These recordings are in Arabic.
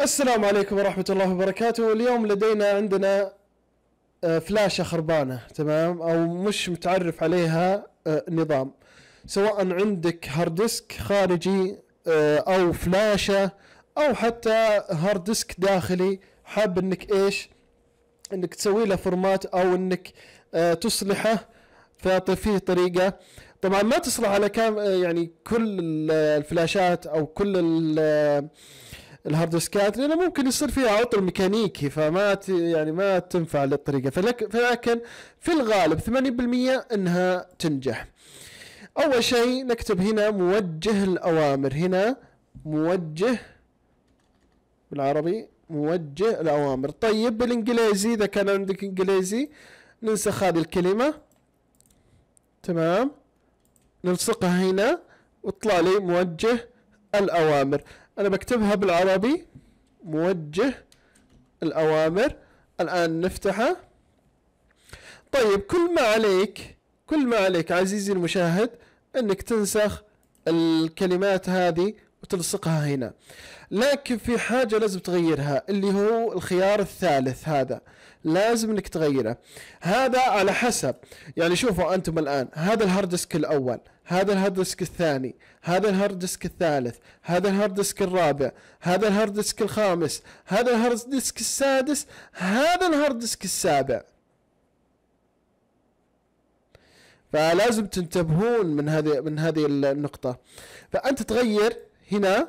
السلام عليكم ورحمة الله وبركاته اليوم لدينا عندنا آه، فلاشة خربانة تمام أو مش متعرف عليها آه، نظام سواء عندك هاردسك خارجي آه، أو فلاشة أو حتى هاردسك داخلي حاب إنك إيش إنك تسوي له فورمات أو إنك تصلحه فيعطي فيه طريقة طبعا ما تصلح على كام يعني كل الفلاشات أو كل ال الهارد سكات لانه ممكن يصير فيها عطل ميكانيكي فما يعني ما تنفع للطريقه فلك... فلكن في الغالب 80% انها تنجح. اول شيء نكتب هنا موجه الاوامر هنا موجه بالعربي موجه الاوامر طيب بالانجليزي اذا كان عندك انجليزي ننسخ هذه الكلمه تمام نلصقها هنا وطلع لي موجه الأوامر انا بكتبها بالعربي موجه الاوامر الان نفتحه طيب كل ما عليك كل ما عليك عزيزي المشاهد انك تنسخ الكلمات هذه وتلصقها هنا لكن في حاجة لازم تغيرها اللي هو الخيار الثالث هذا لازم انك تغيره هذا على حسب يعني شوفوا انتم الان هذا الهارد ديسك الاول هذا الهارد ديسك الثاني هذا الهارد ديسك الثالث هذا الهارد ديسك الرابع هذا الهارد ديسك الخامس هذا الهارد ديسك السادس هذا الهارد ديسك السابع فلازم تنتبهون من هذه من هذه النقطة فأنت تغير هنا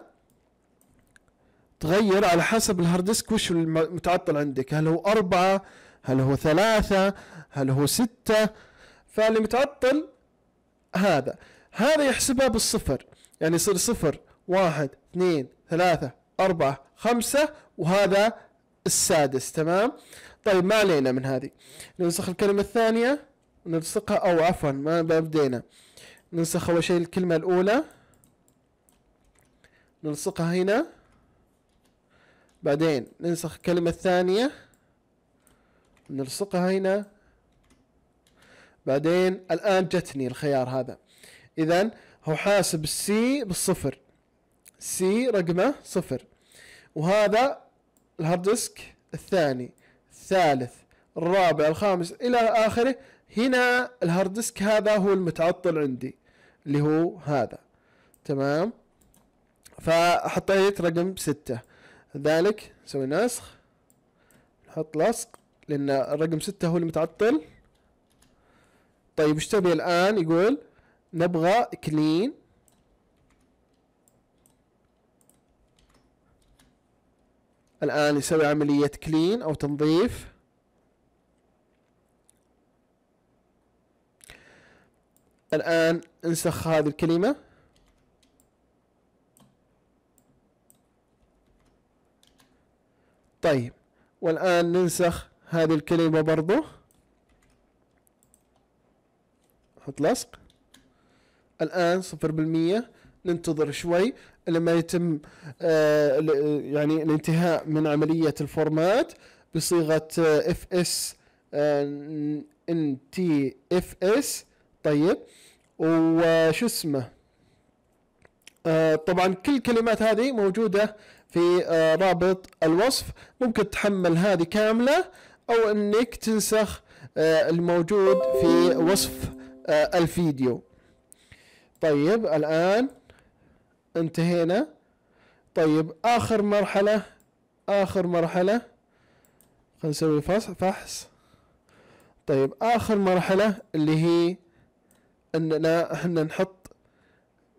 تغير على حسب الهارد ديسك وش المتعطل عندك هل هو أربعة هل هو ثلاثة هل هو ستة فاللي متعطل هذا هذا يحسبها بالصفر يعني يصير صفر واحد اثنين ثلاثة أربعة خمسة وهذا السادس تمام طيب ما علينا من هذه ننسخ الكلمة الثانية ننسخها أو عفوا ما بدينا ننسخ أول شيء الكلمة الأولى نلصقها هنا بعدين ننسخ الكلمة الثانية نلصقها هنا بعدين الآن جتني الخيار هذا إذا هو حاسب السي بالصفر سي رقمه صفر وهذا الهارد ديسك الثاني الثالث الرابع الخامس إلى آخره هنا الهارد ديسك هذا هو المتعطل عندي اللي هو هذا تمام فحطيت رقم ستة ذلك نسوي نسخ نحط لصق لان الرقم ستة هو المتعطل طيب ايش تبي الان يقول نبغى كلين الان يسوي عملية كلين او تنظيف الان انسخ هذه الكلمة طيب والآن ننسخ هذه الكلمة برضو نحط لصق الآن صفر بالمية ننتظر شوي لما يتم آه، يعني الانتهاء من عملية الفورمات بصيغة اف اس ان تي اف اس طيب وشو اسمه آه، طبعا كل الكلمات هذه موجودة في آه، رابط الوصف ممكن تحمل هذه كاملة أو أنك تنسخ آه، الموجود في وصف آه، الفيديو طيب الآن انتهينا طيب آخر مرحلة آخر مرحلة خلينا نسوي فحص طيب آخر مرحلة اللي هي أننا احنا نحط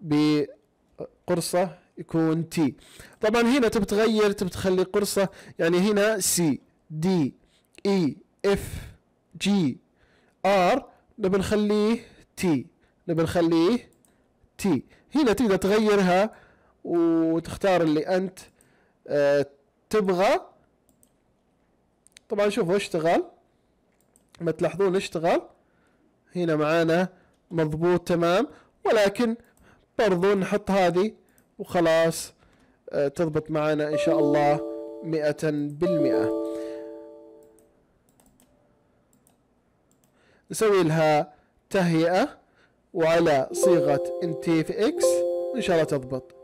بقرصة يكون تي طبعا هنا تبي تغير تبي تخلي قرصة يعني هنا سي دي اي اف جي ار نبي نخليه تي نبي نخليه تي هنا تقدر تغيرها وتختار اللي انت آه، تبغى طبعا شوفوا اشتغل ما تلاحظون اشتغل هنا معانا مضبوط تمام ولكن برضو نحط هذه وخلاص آه، تضبط معنا ان شاء الله مئة بالمئة نسوي لها تهيئة وعلى صيغة في اكس ان شاء الله تضبط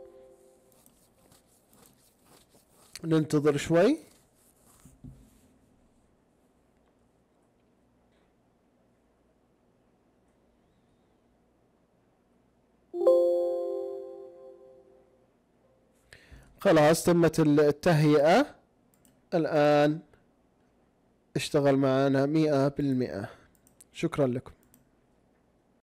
ننتظر شوي خلاص تمت التهيئة الآن اشتغل معنا مئة بالمئة شكرا لكم